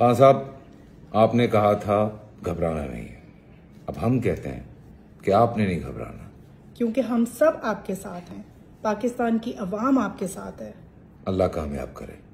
खान साहब आपने कहा था घबराना नहीं है अब हम कहते हैं कि आपने नहीं घबराना क्योंकि हम सब आपके साथ हैं पाकिस्तान की अवाम आपके साथ है अल्लाह कामयाब करे